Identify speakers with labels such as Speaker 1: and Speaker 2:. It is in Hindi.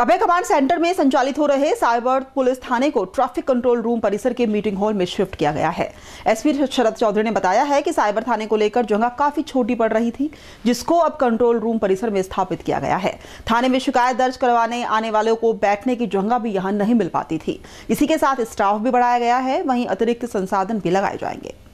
Speaker 1: अभय कमांड सेंटर में संचालित हो रहे साइबर पुलिस थाने को ट्रैफिक कंट्रोल रूम परिसर के मीटिंग हॉल में शिफ्ट किया गया है एसपी शरद चौधरी ने बताया है कि साइबर थाने को लेकर जगह काफी छोटी पड़ रही थी जिसको अब कंट्रोल रूम परिसर में स्थापित किया गया है थाने में शिकायत दर्ज करवाने आने वालों को बैठने की जगह भी यहाँ नहीं मिल पाती थी इसी के साथ स्टाफ भी बढ़ाया गया है वहीं अतिरिक्त संसाधन भी लगाए जाएंगे